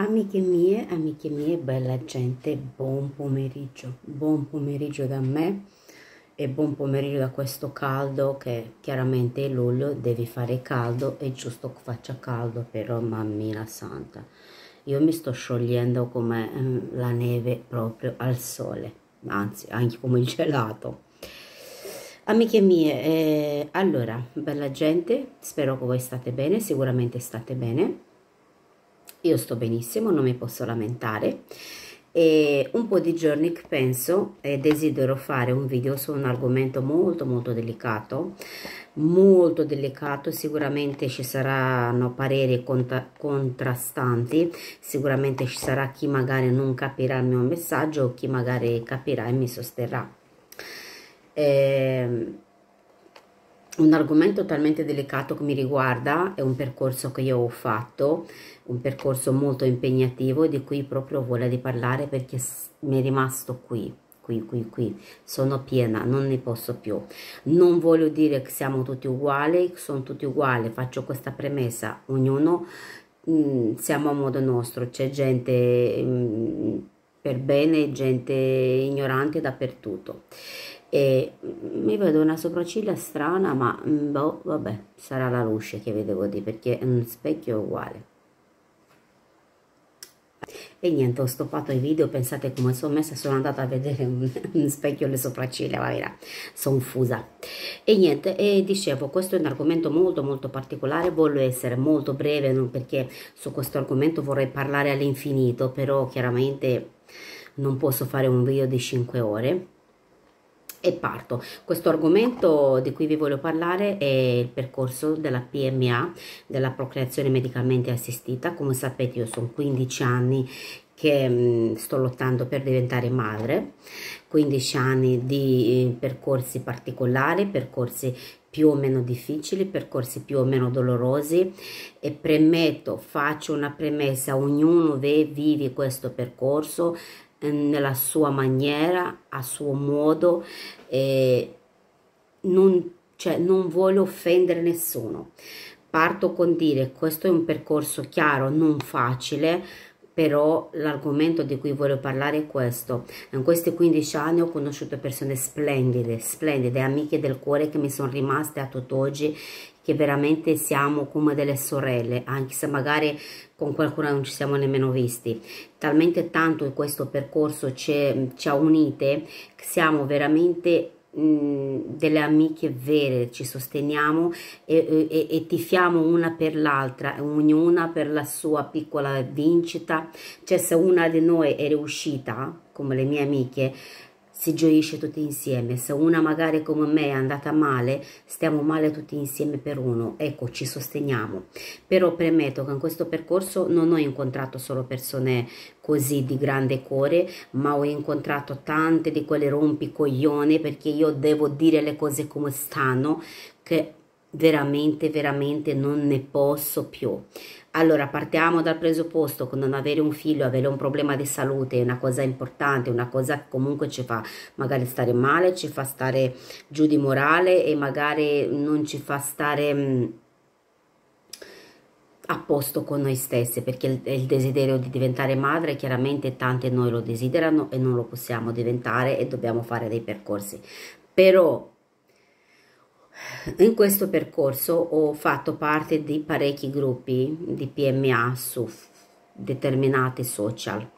Amiche mie, amiche mie, bella gente, buon pomeriggio. Buon pomeriggio da me e buon pomeriggio da questo caldo che chiaramente è luglio, devi fare caldo, è giusto che faccia caldo, però mammina santa. Io mi sto sciogliendo come ehm, la neve proprio al sole, anzi anche come il gelato. Amiche mie, eh, allora, bella gente, spero che voi state bene, sicuramente state bene io sto benissimo, non mi posso lamentare e un po' di giorni che penso e desidero fare un video su un argomento molto molto delicato molto delicato sicuramente ci saranno pareri contra contrastanti sicuramente ci sarà chi magari non capirà il mio messaggio o chi magari capirà e mi sosterrà ehm un argomento talmente delicato che mi riguarda, è un percorso che io ho fatto, un percorso molto impegnativo di cui proprio volevo parlare perché mi è rimasto qui, qui, qui, qui, sono piena, non ne posso più. Non voglio dire che siamo tutti uguali, sono tutti uguali, faccio questa premessa, ognuno mh, mm, siamo a modo nostro, c'è gente mh, mm, per bene, gente ignorante dappertutto e mi vedo una sopracciglia strana ma mm, boh, vabbè sarà la luce che vedevo di perché un specchio è uguale e niente ho stoppato i video pensate come sono messa sono andata a vedere un, un specchio le sopracciglia la verità sono fusa e niente e dicevo questo è un argomento molto molto particolare voglio essere molto breve perché su questo argomento vorrei parlare all'infinito però chiaramente non posso fare un video di 5 ore e parto. Questo argomento di cui vi voglio parlare è il percorso della PMA, della procreazione medicalmente assistita. Come sapete io sono 15 anni che mh, mm, sto lottando per diventare madre, 15 anni di eh, percorsi particolari, percorsi più o meno difficili, percorsi più o meno dolorosi e premetto, faccio una premessa, ognuno vive questo percorso eh, nella sua maniera, a suo modo, e non, cioè, non vuole offendere nessuno. Parto con dire questo è un percorso chiaro, non facile, però l'argomento di cui voglio parlare è questo. In questi 15 anni ho conosciuto persone splendide, splendide, amiche del cuore che mi sono rimaste a tutt'oggi che veramente siamo come delle sorelle, anche se magari con qualcuna non ci siamo nemmeno visti. Talmente tanto questo percorso ci, ci ha unite, siamo veramente mm, delle amiche vere ci sosteniamo e, e, e tifiamo una per l'altra ognuna per la sua piccola vincita cioè se una di noi è riuscita come le mie amiche si gioisce tutti insieme. Se una magari come me è andata male, stiamo male tutti insieme per uno, ecco, ci sosteniamo. Però premetto che in questo percorso non ho incontrato solo persone così di grande cuore, ma ho incontrato tante di quelle rompicoglione perché io devo dire le cose come stanno, che veramente veramente non ne posso più allora partiamo dal presupposto che non avere un figlio avere un problema di salute è una cosa importante una cosa che comunque ci fa magari stare male ci fa stare giù di morale e magari non ci fa stare mm, a posto con noi stesse perché il, il, desiderio di diventare madre chiaramente tante noi lo desiderano e non lo possiamo diventare e dobbiamo fare dei percorsi però in questo percorso ho fatto parte di parecchi gruppi di PMA su determinati social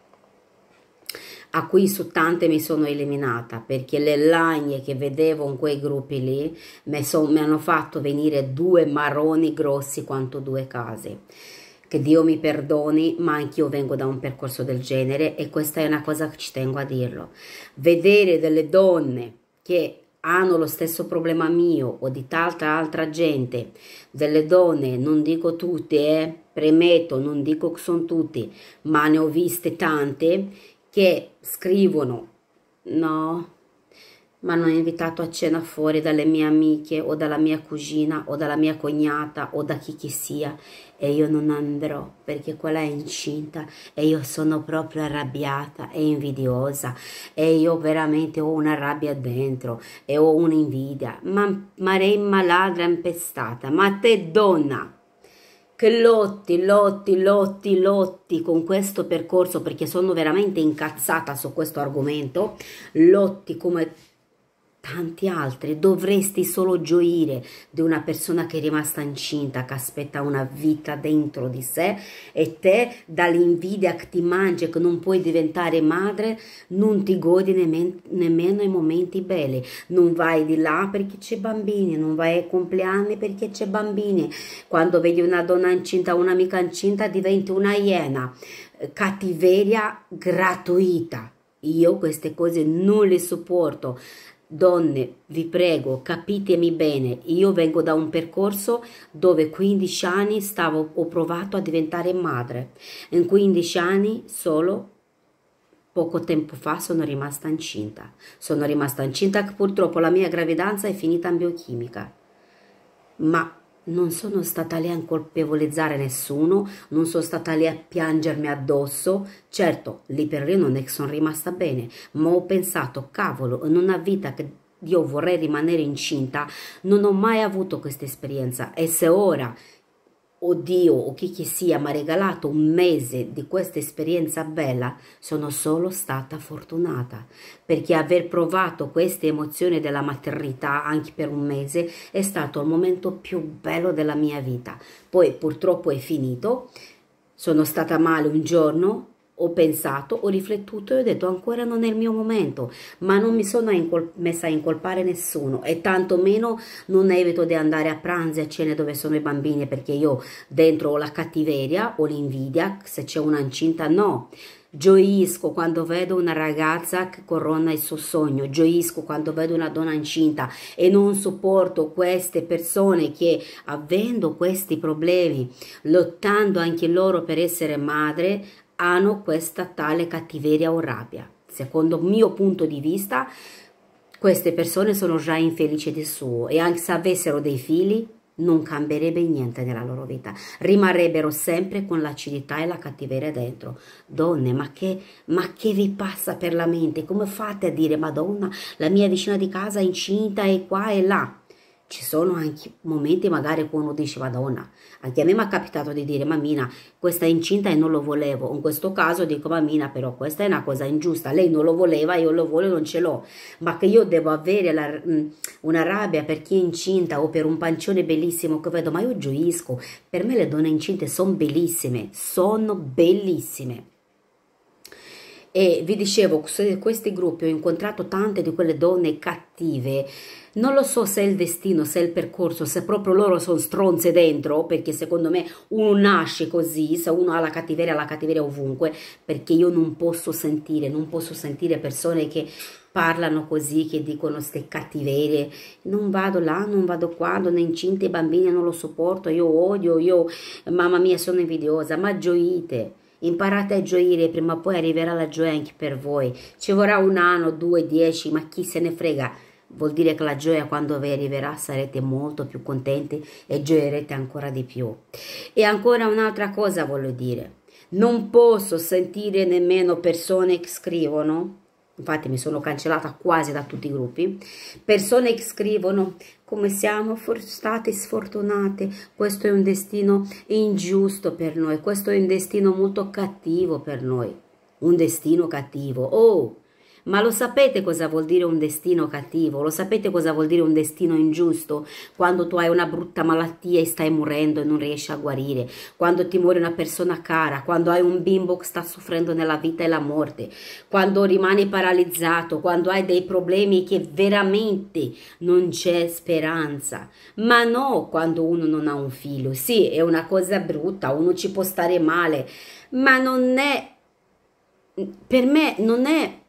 a cui su tante mi sono eliminata perché le lagne che vedevo in quei gruppi lì mi, son, mi hanno fatto venire due marroni grossi quanto due case. Che Dio mi perdoni, ma anch'io vengo da un percorso del genere e questa è una cosa che ci tengo a dirlo. Vedere delle donne che hanno lo stesso problema mio o di tanta altra gente, delle donne, non dico tutte, eh, premetto, non dico che sono tutte, ma ne ho viste tante che scrivono, no, ma non invitato a cena fuori dalle mie amiche o dalla mia cugina o dalla mia cognata o da chi che sia e io non andrò perché quella è incinta e io sono proprio arrabbiata e invidiosa e io veramente ho una rabbia dentro e ho un'invidia ma maremma ladra impestata ma te donna che lotti, lotti, lotti, lotti con questo percorso perché sono veramente incazzata su questo argomento, lotti come tanti altri. Dovresti solo gioire di una persona che è rimasta incinta, che aspetta una vita dentro di sé e te dall'invidia che ti mangia, che non puoi diventare madre, non ti godi nemmeno i momenti belli. Non vai di là perché c'è bambini, non vai ai compleanni perché c'è bambini. Quando vedi una donna incinta, un'amica incinta, diventi una iena. Eh, cattiveria gratuita. Io queste cose non le sopporto. Donne, vi prego, capitemi bene, io vengo da un percorso dove 15 anni stavo, ho provato a diventare madre. In 15 anni solo poco tempo fa sono rimasta incinta. Sono rimasta incinta che purtroppo la mia gravidanza è finita in biochimica. Ma non sono stata lì a colpevolizzare nessuno, non sono stata lì a piangermi addosso. Certo, lì per lì non è che sono rimasta bene, ma ho pensato, cavolo, in una vita che io vorrei rimanere incinta, non ho mai avuto questa esperienza e se ora o Dio o chi che sia mi ha regalato un mese di questa esperienza bella, sono solo stata fortunata, perché aver provato queste emozioni della maternità anche per un mese è stato il momento più bello della mia vita. Poi purtroppo è finito, sono stata male un giorno, ho pensato, ho riflettuto e ho detto ancora non è il mio momento, ma non mi sono incol messa a incolpare nessuno e tantomeno non evito di andare a pranzo e a cena dove sono i bambini perché io dentro ho la cattiveria, o l'invidia, se c'è una incinta no. Gioisco quando vedo una ragazza che corona il suo sogno, gioisco quando vedo una donna incinta e non sopporto queste persone che avendo questi problemi, lottando anche loro per essere madre, hanno questa tale cattiveria o rabbia. Secondo il mio punto di vista, queste persone sono già infelici di suo e anche se avessero dei figli non cambierebbe niente nella loro vita, rimarrebbero sempre con l'acidità e la cattiveria dentro. Donne, ma che, ma che vi passa per la mente? Come fate a dire, Madonna, la mia vicina di casa è incinta e qua e là? Ci sono anche momenti magari che uno dice, madonna, anche a me mi è capitato di dire, mammina, questa è incinta e non lo volevo. In questo caso dico, mammina, però questa è una cosa ingiusta, lei non lo voleva, io lo voglio, non ce l'ho. Ma che io devo avere la, una rabbia per chi è incinta o per un pancione bellissimo che vedo, ma io gioisco. Per me le donne incinte sono bellissime, sono bellissime e vi dicevo su questi gruppi ho incontrato tante di quelle donne cattive non lo so se è il destino, se è il percorso, se proprio loro sono stronze dentro, perché secondo me uno nasce così, se uno ha la cattiveria, la cattiveria ovunque, perché io non posso sentire, non posso sentire persone che parlano così, che dicono queste cattiverie, non vado là, non vado qua, donne incinte, i bambini non lo sopporto, io odio, io mamma mia sono invidiosa, ma gioite. Imparate a gioire, prima o poi arriverà la gioia anche per voi. Ci vorrà un anno, due, dieci, ma chi se ne frega vuol dire che la gioia quando vi arriverà sarete molto più contenti e gioierete ancora di più. E ancora un'altra cosa voglio dire, non posso sentire nemmeno persone che scrivono, infatti mi sono cancellata quasi da tutti i gruppi, persone che scrivono come siamo state sfortunate, questo è un destino ingiusto per noi, questo è un destino molto cattivo per noi, un destino cattivo. Oh, ma lo sapete cosa vuol dire un destino cattivo? Lo sapete cosa vuol dire un destino ingiusto? Quando tu hai una brutta malattia e stai morendo e non riesci a guarire, quando ti muore una persona cara, quando hai un bimbo che sta soffrendo nella vita e la morte, quando rimani paralizzato, quando hai dei problemi che veramente non c'è speranza. Ma no, quando uno non ha un figlio. Sì, è una cosa brutta, uno ci può stare male, ma non è per me non è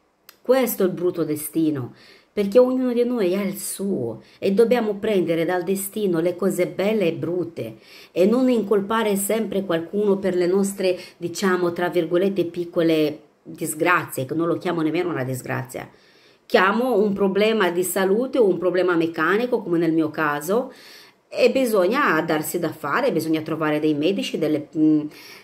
questo è il brutto destino, perché ognuno di noi ha il suo e dobbiamo prendere dal destino le cose belle e brutte e non incolpare sempre qualcuno per le nostre, diciamo, tra virgolette, piccole disgrazie, che non lo chiamo nemmeno una disgrazia. Chiamo un problema di salute o un problema meccanico, come nel mio caso, e bisogna darsi da fare, bisogna trovare dei medici, delle, mh, mm,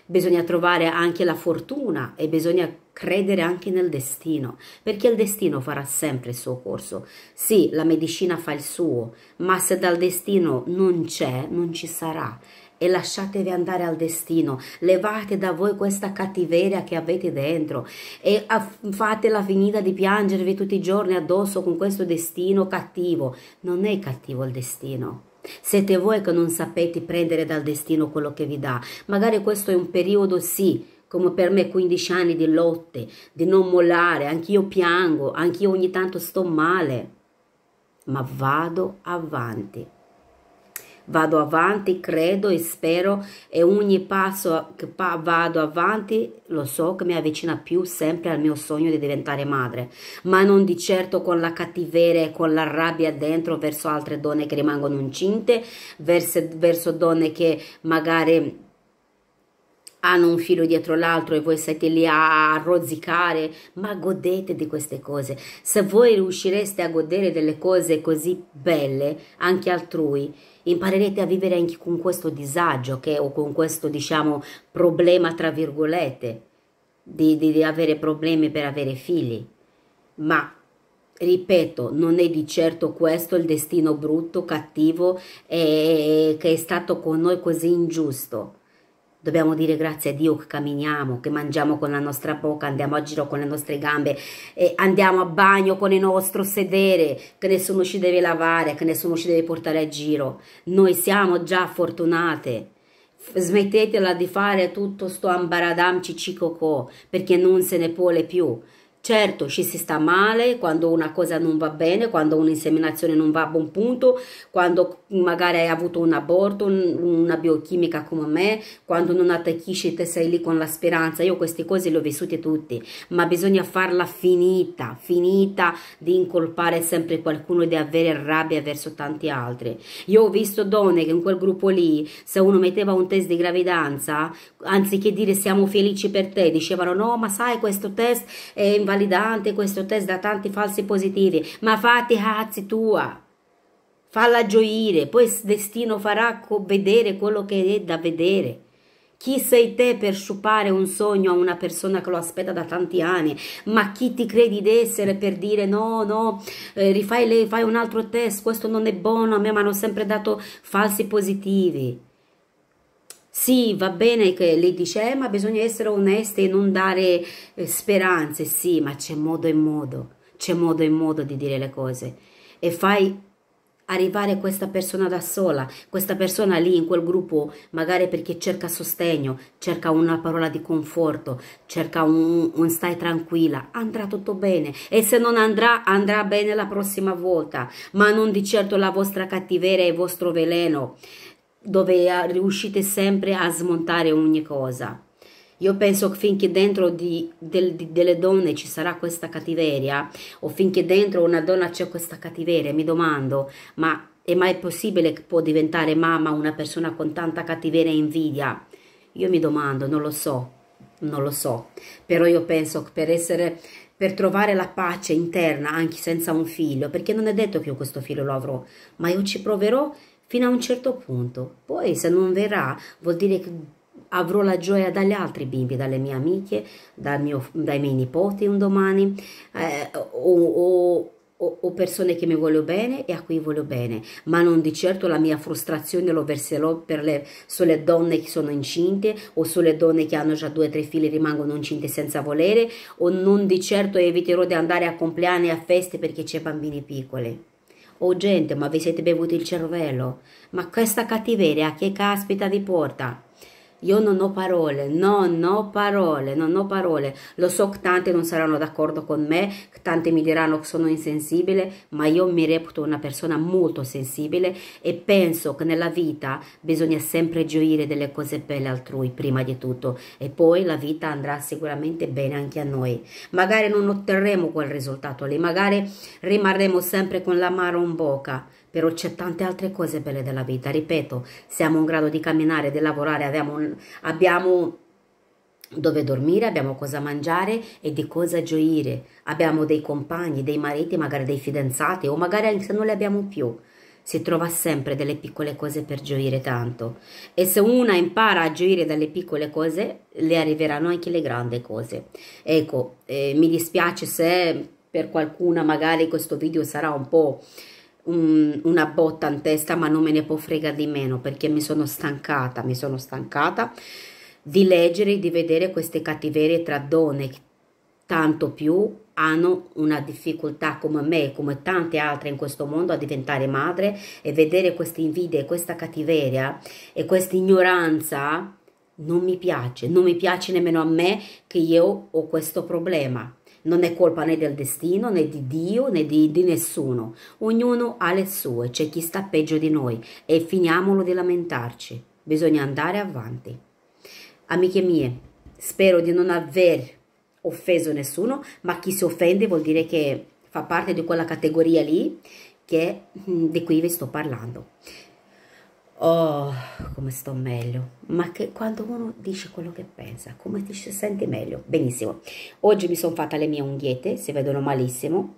bisogna trovare anche la fortuna e bisogna credere anche nel destino, perché il destino farà sempre il suo corso. Sì, la medicina fa il suo, ma se dal destino non c'è, non ci sarà. E lasciatevi andare al destino, levate da voi questa cattiveria che avete dentro e fatela finita di piangervi tutti i giorni addosso con questo destino cattivo. Non è cattivo il destino siete voi che non sapete prendere dal destino quello che vi dà. Magari questo è un periodo, sì, come per me 15 anni di lotte, di non mollare, anch'io piango, anch'io ogni tanto sto male, ma vado avanti vado avanti, credo e spero e ogni passo che vado avanti lo so che mi avvicina più sempre al mio sogno di diventare madre, ma non di certo con la cattiveria e con la rabbia dentro verso altre donne che rimangono incinte, verso, verso donne che magari hanno un filo dietro l'altro e voi siete lì a rozzicare, ma godete di queste cose. Se voi riuscireste a godere delle cose così belle, anche altrui, imparerete a vivere anche con questo disagio che, o con questo, diciamo, problema, tra virgolette, di, di, di avere problemi per avere figli. Ma ripeto, non è di certo questo il destino brutto, cattivo e che è stato con noi così ingiusto Dobbiamo dire grazie a Dio che camminiamo, che mangiamo con la nostra bocca, andiamo a giro con le nostre gambe, e andiamo a bagno con il nostro sedere, che nessuno ci deve lavare, che nessuno ci deve portare a giro. Noi siamo già fortunate. Smettetela di fare tutto sto ambaradam cicicocò, perché non se ne vuole più. Certo, ci si sta male quando una cosa non va bene, quando un'inseminazione non va a buon punto, quando magari hai avuto un aborto, una biochimica come me, quando non attecchisci te sei lì con la speranza. Io queste cose le ho vissute tutte, ma bisogna farla finita, finita di incolpare sempre qualcuno e di avere rabbia verso tanti altri. Io ho visto donne che in quel gruppo lì, se uno metteva un test di gravidanza, anziché dire siamo felici per te, dicevano no, ma sai questo test è invalidato invalidante questo test da tanti falsi positivi, ma fatti cazzi tua. Falla gioire, poi il destino farà vedere quello che è da vedere. Chi sei te per sciupare un sogno a una persona che lo aspetta da tanti anni? Ma chi ti credi di essere per dire no, no, eh, rifai lei, fai un altro test, questo non è buono, a me mi hanno sempre dato falsi positivi. Sì, va bene che lei dice, eh, ma bisogna essere onesti e non dare eh, speranze. Sì, ma c'è modo e modo, c'è modo e modo di dire le cose. E fai arrivare questa persona da sola, questa persona lì in quel gruppo, magari perché cerca sostegno, cerca una parola di conforto, cerca un, un, stai tranquilla, andrà tutto bene e se non andrà, andrà bene la prossima volta, ma non di certo la vostra cattiveria e il vostro veleno dove riuscite sempre a smontare ogni cosa. Io penso che finché dentro di, del, di, delle donne ci sarà questa cattiveria, o finché dentro una donna c'è questa cattiveria, mi domando, ma è mai possibile che può diventare mamma una persona con tanta cattiveria e invidia? Io mi domando, non lo so, non lo so, però io penso che per essere per trovare la pace interna anche senza un figlio, perché non è detto che io questo figlio lo avrò, ma io ci proverò fino a un certo punto. Poi se non verrà vuol dire che avrò la gioia dagli altri bimbi, dalle mie amiche, dal mio, dai miei nipoti un domani eh, o, o o, persone che mi voglio bene e a cui voglio bene, ma non di certo la mia frustrazione lo verserò le, sulle donne che sono incinte o sulle donne che hanno già due o tre figli e rimangono incinte senza volere o non di certo eviterò di andare a compleanni e a feste perché c'è bambini piccoli. Oh gente, ma vi siete bevuti il cervello? Ma questa cattiveria a che caspita vi porta? Io non ho parole, non ho parole, non ho parole. Lo so che tante non saranno d'accordo con me, che tante mi diranno che sono insensibile, ma io mi reputo una persona molto sensibile e penso che nella vita bisogna sempre gioire delle cose belle altrui prima di tutto e poi la vita andrà sicuramente bene anche a noi. Magari non otterremo quel risultato lì, magari rimarremo sempre con l'amaro in bocca, però c'è tante altre cose belle della vita, ripeto, siamo in grado di camminare, di lavorare, abbiamo, abbiamo dove dormire, abbiamo cosa mangiare e di cosa gioire, abbiamo dei compagni, dei mariti, magari dei fidanzati o magari anche se non li abbiamo più si trova sempre delle piccole cose per gioire tanto e se una impara a gioire dalle piccole cose le arriveranno anche le grandi cose ecco eh, mi dispiace se per qualcuna magari questo video sarà un po' un, una botta in testa ma non me ne può frega di meno perché mi sono stancata, mi sono stancata di leggere e di vedere queste cattiverie tra donne tanto più hanno una difficoltà come me, come tante altre in questo mondo, a diventare madre e vedere queste invidie, questa cattiveria e questa ignoranza non mi piace, non mi piace nemmeno a me che io ho questo problema. Non è colpa né del destino, né di Dio, né di, di nessuno. Ognuno ha le sue, c'è chi sta peggio di noi e finiamolo di lamentarci. Bisogna andare avanti. Amiche mie, spero di non aver offeso nessuno, ma chi si offende vuol dire che fa parte di quella categoria lì che, mm, di cui vi sto parlando. Oh, come sto meglio. Ma che quando uno dice quello che pensa, come ti senti meglio? Benissimo. Oggi mi sono fatta le mie unghiette, si vedono malissimo.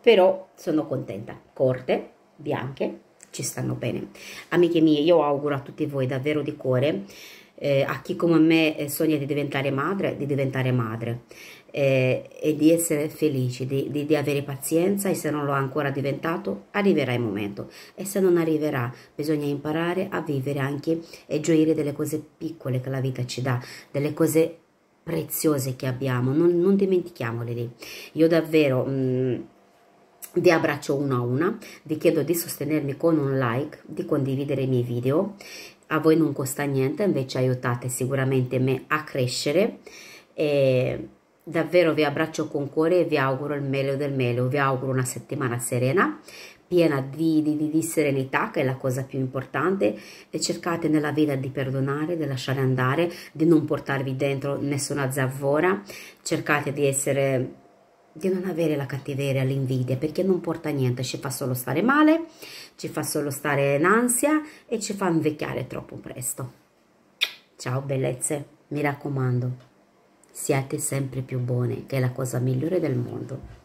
Però sono contenta. Corte, bianche, ci stanno bene. Amiche mie, io auguro a tutti voi davvero di cuore, eh, a chi come me eh, sogna di diventare madre, di diventare madre eh, e di essere felici, di, di, di, avere pazienza e se non lo ha ancora diventato arriverà il momento e se non arriverà bisogna imparare a vivere anche e gioire delle cose piccole che la vita ci dà, delle cose preziose che abbiamo, non, non dimentichiamole lì. Io davvero... Mh, mm, vi abbraccio una a una, vi chiedo di sostenermi con un like, di condividere i miei video, a voi non costa niente, invece aiutate sicuramente me a crescere e Davvero vi abbraccio con cuore e vi auguro il meglio del meglio, vi auguro una settimana serena, piena di, di, di, serenità, che è la cosa più importante, e cercate nella vita di perdonare, di lasciare andare, di non portarvi dentro nessuna zavora, cercate di essere di non avere la cattiveria, l'invidia, perché non porta niente, ci fa solo stare male, ci fa solo stare in ansia e ci fa invecchiare troppo presto. Ciao bellezze, mi raccomando. Siate sempre più buone, che è la cosa migliore del mondo.